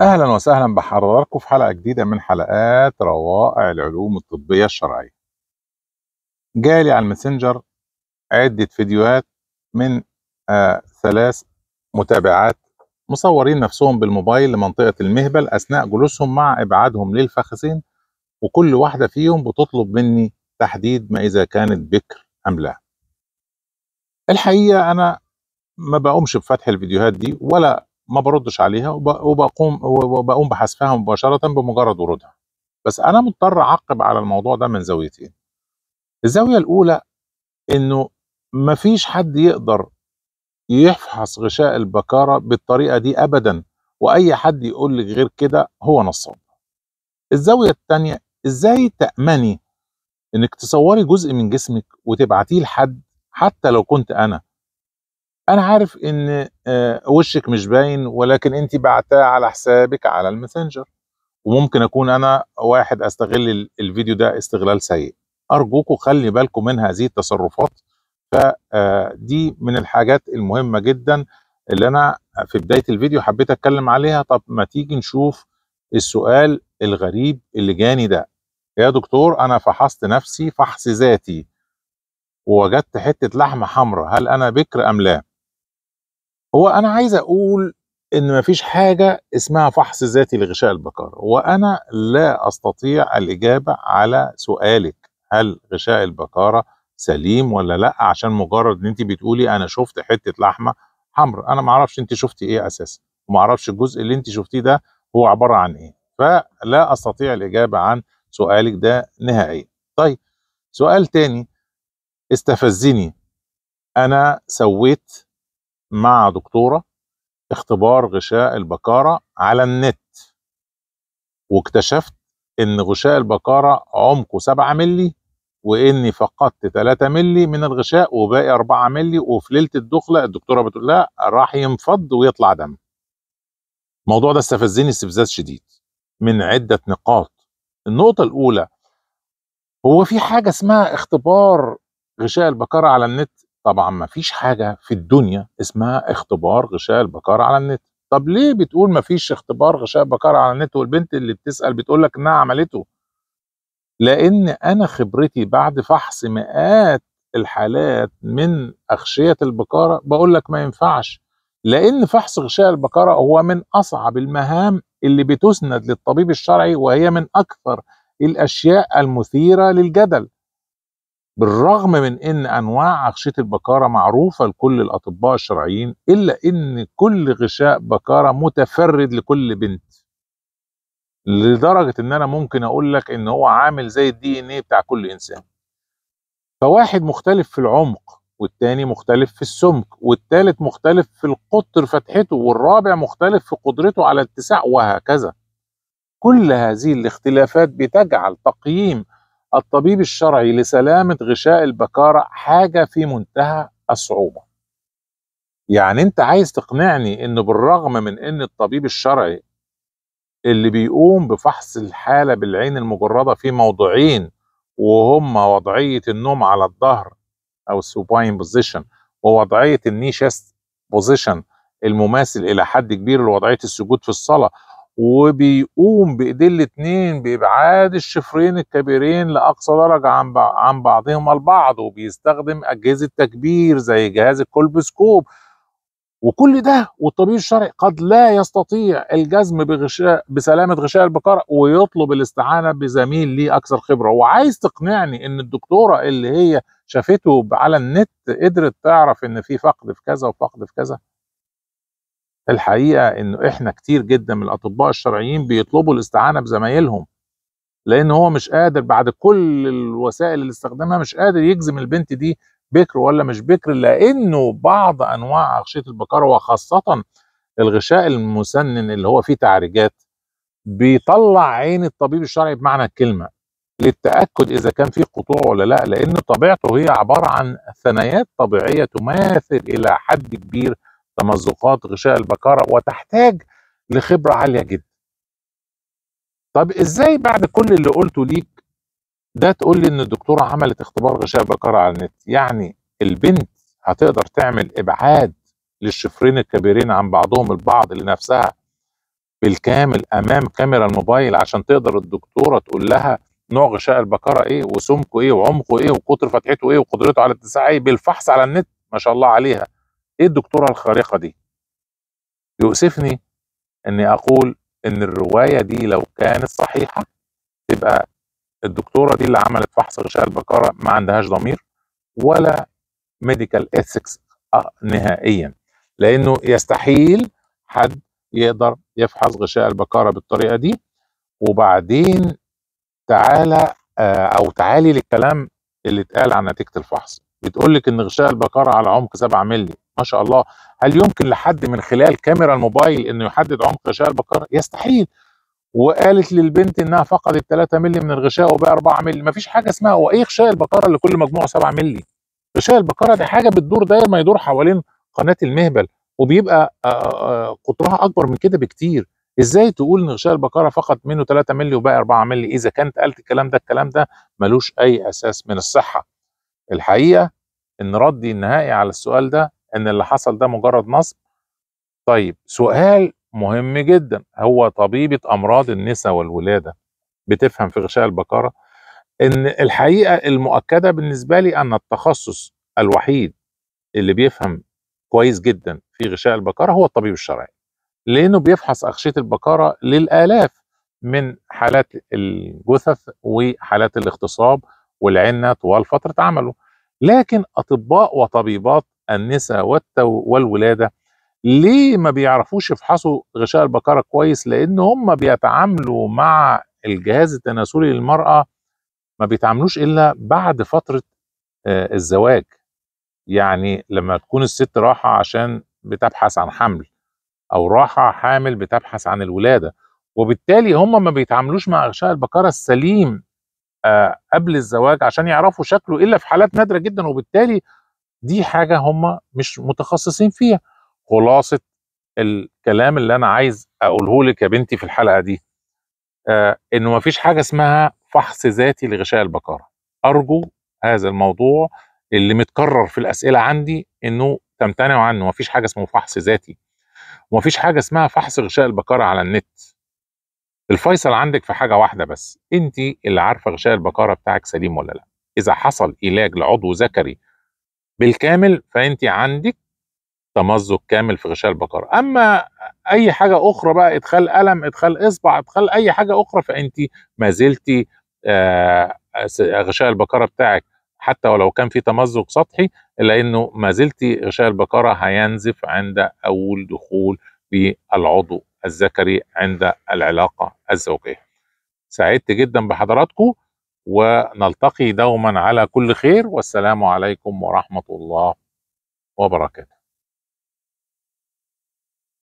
اهلا وسهلا بحضراتكم في حلقه جديده من حلقات روائع العلوم الطبيه الشرعيه جالي على الماسنجر عده فيديوهات من آه ثلاث متابعات مصورين نفسهم بالموبايل لمنطقه المهبل اثناء جلوسهم مع ابعادهم للفخذين وكل واحده فيهم بتطلب مني تحديد ما اذا كانت بكر ام لا الحقيقه انا ما بقومش بفتح الفيديوهات دي ولا ما بردش عليها وبقوم وبقوم بحذفها مباشره بمجرد ورودها بس انا مضطر اعقب على الموضوع ده من زاويتين الزاويه الاولى انه ما فيش حد يقدر يفحص غشاء البكاره بالطريقه دي ابدا واي حد يقول لك غير كده هو نصاب الزاويه الثانيه ازاي تامني انك تصوري جزء من جسمك وتبعتيه لحد حتى لو كنت انا انا عارف ان آه، وشك مش باين ولكن انت بعتاه على حسابك على الماسنجر وممكن اكون انا واحد استغل الفيديو ده استغلال سيء ارجوكم خلي بالكم من هذه التصرفات فدي آه، من الحاجات المهمه جدا اللي انا في بدايه الفيديو حبيت اتكلم عليها طب ما تيجي نشوف السؤال الغريب اللي جاني ده يا دكتور انا فحصت نفسي فحص ذاتي ووجدت حته لحمه حمراء هل انا بكر ام لا هو انا عايز اقول ان مفيش حاجه اسمها فحص ذاتي لغشاء البكاره وانا لا استطيع الاجابه على سؤالك هل غشاء البكاره سليم ولا لا عشان مجرد ان انت بتقولي انا شفت حته لحمه حمر انا ما اعرفش انت شفتي ايه اساسا وما اعرفش الجزء اللي انت شفتيه ده هو عباره عن ايه فلا استطيع الاجابه عن سؤالك ده نهائيا طيب سؤال تاني استفزني انا سويت مع دكتوره اختبار غشاء البكاره على النت واكتشفت ان غشاء البكاره عمقه 7 ملي واني فقدت 3 ملي من الغشاء وباقي 4 ملي وفي ليله الدخله الدكتوره بتقول لها راح ينفض ويطلع دم الموضوع ده استفزني استفزاز شديد من عده نقاط النقطه الاولى هو في حاجه اسمها اختبار غشاء البكاره على النت طبعا ما فيش حاجة في الدنيا اسمها اختبار غشاء البكار على النت طب ليه بتقول ما فيش اختبار غشاء بكار على النت والبنت اللي بتسأل بتقول لك انها عملته لان انا خبرتي بعد فحص مئات الحالات من اغشية البكارة بقول لك ما ينفعش لان فحص غشاء البكارة هو من اصعب المهام اللي بتسند للطبيب الشرعي وهي من اكثر الاشياء المثيرة للجدل بالرغم من ان انواع اغشيه البكاره معروفه لكل الاطباء الشرعيين الا ان كل غشاء بكاره متفرد لكل بنت لدرجه ان انا ممكن اقول لك ان هو عامل زي الدي ان ايه بتاع كل انسان فواحد مختلف في العمق والتاني مختلف في السمك والتالت مختلف في القطر فتحته والرابع مختلف في قدرته على اتساع وهكذا كل هذه الاختلافات بتجعل تقييم الطبيب الشرعي لسلامة غشاء البكارة حاجة في منتهى الصعوبة يعني انت عايز تقنعني ان بالرغم من ان الطبيب الشرعي اللي بيقوم بفحص الحالة بالعين المجردة في موضوعين وهما وضعية النوم على الظهر او السوباين بوزيشن ووضعية النيشست بوزيشن المماثل الى حد كبير لوضعية السجود في الصلاة وبيقوم بايديه الاثنين بابعاد الشفرين الكبيرين لاقصى درجه عن عن بعضهما البعض وبيستخدم اجهزه تكبير زي جهاز الكولبسكوب وكل ده والطبيب الشرعي قد لا يستطيع الجزم بغشاء بسلامه غشاء البقره ويطلب الاستعانه بزميل ليه اكثر خبره وعايز تقنعني ان الدكتوره اللي هي شافته على النت قدرت تعرف ان في فقد في كذا وفقد في كذا الحقيقه انه احنا كتير جدا من الاطباء الشرعيين بيطلبوا الاستعانه بزمايلهم لان هو مش قادر بعد كل الوسائل اللي استخدمها مش قادر يجزم البنت دي بكر ولا مش بكر لانه بعض انواع اغشيه البكاره وخاصه الغشاء المسنن اللي هو فيه تعريجات بيطلع عين الطبيب الشرعي بمعنى الكلمه للتاكد اذا كان في قطوع ولا لا لان طبيعته هي عباره عن ثنايات طبيعيه تماثل الى حد كبير تمزقات غشاء البكاره وتحتاج لخبره عاليه جدا طب ازاي بعد كل اللي قلته ليك ده تقول لي ان الدكتوره عملت اختبار غشاء بكره على النت يعني البنت هتقدر تعمل ابعاد للشفرين الكبيرين عن بعضهم البعض لنفسها بالكامل امام كاميرا الموبايل عشان تقدر الدكتوره تقول لها نوع غشاء البكره ايه وسمكه ايه وعمقه ايه وقطر فتحته ايه وقدرته على اتساع ايه بالفحص على النت ما شاء الله عليها ايه الدكتوره الخارقه دي يؤسفني اني اقول ان الروايه دي لو كانت صحيحه تبقى الدكتوره دي اللي عملت فحص غشاء البكاره ما عندهاش ضمير ولا ميديكال اثكس آه، نهائيا لانه يستحيل حد يقدر يفحص غشاء البكاره بالطريقه دي وبعدين تعالى آه، او تعالي للكلام اللي اتقال عن نتيجه الفحص بتقول لك ان غشاء البكاره على عمق 7 مللي ما شاء الله هل يمكن لحد من خلال كاميرا الموبايل انه يحدد عمق غشاء البقرة يستحيل وقالت للبنت انها فقدت 3 مللي من الغشاء وبقى 4 مللي مفيش حاجه اسمها هو ايه غشاء البقره اللي كل مجموعه 7 مللي غشاء البقره دي حاجه بتدور داير ما يدور حوالين قناه المهبل وبيبقى آه، آه، قطرها اكبر من كده بكتير ازاي تقول ان غشاء البقره فقط منه 3 مللي وباقي 4 مللي اذا كانت قالت الكلام ده الكلام ده ملوش اي اساس من الصحه الحقيقه ان ردي النهائي على السؤال ده ان اللي حصل ده مجرد نصب طيب سؤال مهم جدا هو طبيبه امراض النساء والولاده بتفهم في غشاء البكاره ان الحقيقه المؤكده بالنسبه لي ان التخصص الوحيد اللي بيفهم كويس جدا في غشاء البكاره هو الطبيب الشرعي لانه بيفحص اغشيه البكاره للالاف من حالات الجثث وحالات الاغتصاب والعنه طوال فتره عمله لكن اطباء وطبيبات النساء والتو والولاده ليه ما بيعرفوش يفحصوا غشاء البقره كويس لان هم بيتعاملوا مع الجهاز التناسلي للمراه ما بيتعاملوش الا بعد فتره آه، الزواج يعني لما تكون الست راحه عشان بتبحث عن حمل او راحه حامل بتبحث عن الولاده وبالتالي هم ما بيتعاملوش مع غشاء البقره السليم آه، قبل الزواج عشان يعرفوا شكله الا في حالات نادره جدا وبالتالي دي حاجه هم مش متخصصين فيها خلاصه الكلام اللي انا عايز اقوله لك يا بنتي في الحلقه دي آه انه مفيش حاجه اسمها فحص ذاتي لغشاء البقره ارجو هذا الموضوع اللي متكرر في الاسئله عندي انه تمتنعوا عنه مفيش حاجه اسمه فحص ذاتي ومفيش حاجه اسمها فحص غشاء البقره على النت الفيصل عندك في حاجه واحده بس انت اللي عارفه غشاء البقره بتاعك سليم ولا لا اذا حصل علاج لعضو ذكري بالكامل فانت عندك تمزق كامل في غشاء البقرة أما أي حاجة أخرى بقى إدخال ألم إدخال إصبع إدخال أي حاجة أخرى فأنت ما زلت آه، غشاء البقرة بتاعك حتى ولو كان في تمزق سطحي الا انه ما زلت غشاء البقرة هينزف عند أول دخول بالعضو الذكري عند العلاقة الزوجية سعدت جدا بحضراتكم ونلتقي دوما على كل خير والسلام عليكم ورحمه الله وبركاته